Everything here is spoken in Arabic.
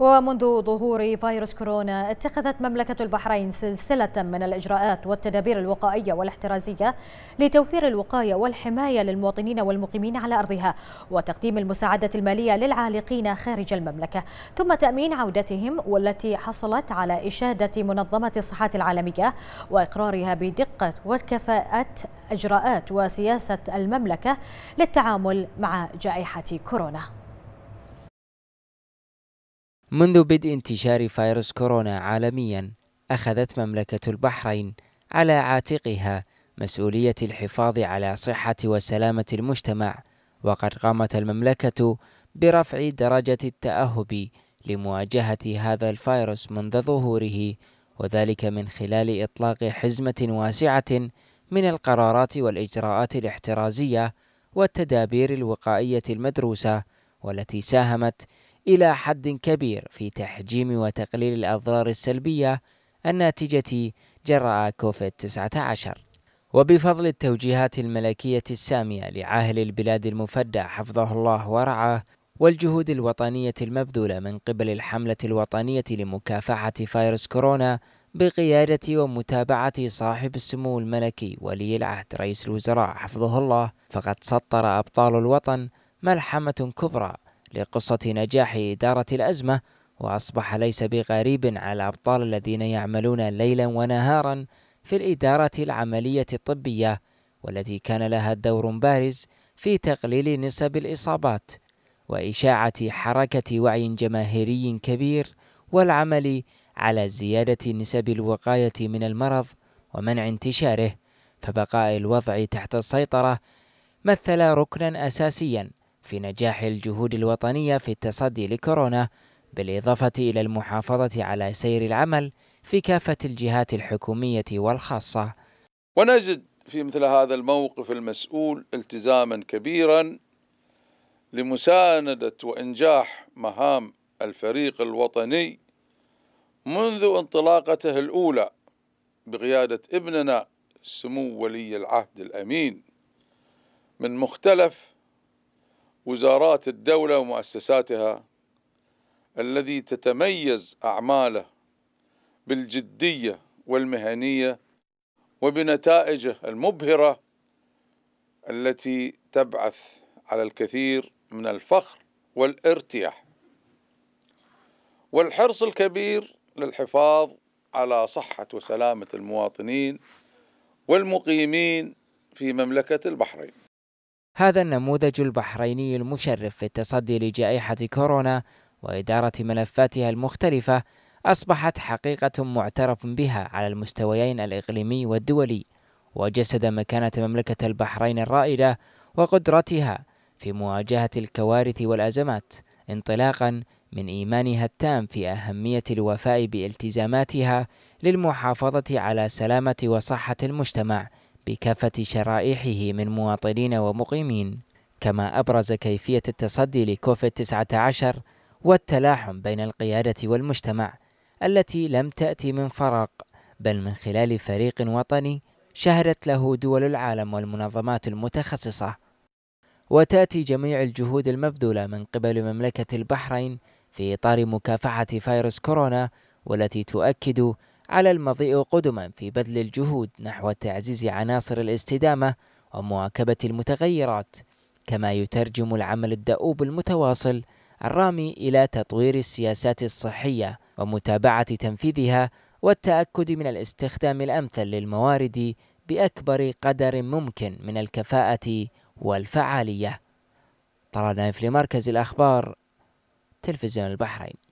ومنذ ظهور فيروس كورونا اتخذت مملكة البحرين سلسلة من الإجراءات والتدابير الوقائية والاحترازية لتوفير الوقاية والحماية للمواطنين والمقيمين على أرضها وتقديم المساعدة المالية للعالقين خارج المملكة ثم تأمين عودتهم والتي حصلت على إشادة منظمة الصحة العالمية وإقرارها بدقة وكفاءة إجراءات وسياسة المملكة للتعامل مع جائحة كورونا منذ بدء انتشار فيروس كورونا عالميا أخذت مملكة البحرين على عاتقها مسؤولية الحفاظ على صحة وسلامة المجتمع وقد قامت المملكة برفع درجة التأهب لمواجهة هذا الفيروس منذ ظهوره وذلك من خلال إطلاق حزمة واسعة من القرارات والإجراءات الاحترازية والتدابير الوقائية المدروسة والتي ساهمت إلى حد كبير في تحجيم وتقليل الأضرار السلبية الناتجة جراء كوفيد 19 وبفضل التوجيهات الملكية السامية لعاهل البلاد المفدى حفظه الله ورعاه والجهود الوطنية المبذولة من قبل الحملة الوطنية لمكافحة فيروس كورونا بقيادة ومتابعة صاحب السمو الملكي ولي العهد رئيس الوزراء حفظه الله فقد سطر أبطال الوطن ملحمة كبرى لقصة نجاح إدارة الأزمة وأصبح ليس بغريب على الأبطال الذين يعملون ليلا ونهارا في الإدارة العملية الطبية والتي كان لها دور بارز في تقليل نسب الإصابات وإشاعة حركة وعي جماهيري كبير والعمل على زيادة نسب الوقاية من المرض ومنع انتشاره فبقاء الوضع تحت السيطرة مثل ركنا أساسيا في نجاح الجهود الوطنية في التصدي لكورونا بالإضافة إلى المحافظة على سير العمل في كافة الجهات الحكومية والخاصة ونجد في مثل هذا الموقف المسؤول التزاما كبيرا لمساندة وإنجاح مهام الفريق الوطني منذ انطلاقته الأولى بقيادة ابننا سمو ولي العهد الأمين من مختلف وزارات الدولة ومؤسساتها الذي تتميز أعماله بالجدية والمهنية وبنتائجه المبهرة التي تبعث على الكثير من الفخر والارتياح والحرص الكبير للحفاظ على صحة وسلامة المواطنين والمقيمين في مملكة البحرين هذا النموذج البحريني المشرف في التصدي لجائحة كورونا وإدارة ملفاتها المختلفة أصبحت حقيقة معترف بها على المستويين الإقليمي والدولي وجسد مكانة مملكة البحرين الرائدة وقدرتها في مواجهة الكوارث والأزمات انطلاقا من إيمانها التام في أهمية الوفاء بالتزاماتها للمحافظة على سلامة وصحة المجتمع بكافة شرائحه من مواطنين ومقيمين كما أبرز كيفية التصدي لكوفيد 19 والتلاحم بين القيادة والمجتمع التي لم تأتي من فراغ بل من خلال فريق وطني شهدت له دول العالم والمنظمات المتخصصة وتأتي جميع الجهود المبذولة من قبل مملكة البحرين في إطار مكافحة فيروس كورونا والتي تؤكد على المضيء قدما في بذل الجهود نحو تعزيز عناصر الاستدامة ومواكبة المتغيرات كما يترجم العمل الدؤوب المتواصل الرامي إلى تطوير السياسات الصحية ومتابعة تنفيذها والتأكد من الاستخدام الأمثل للموارد بأكبر قدر ممكن من الكفاءة والفعالية طلال نايف لمركز الأخبار تلفزيون البحرين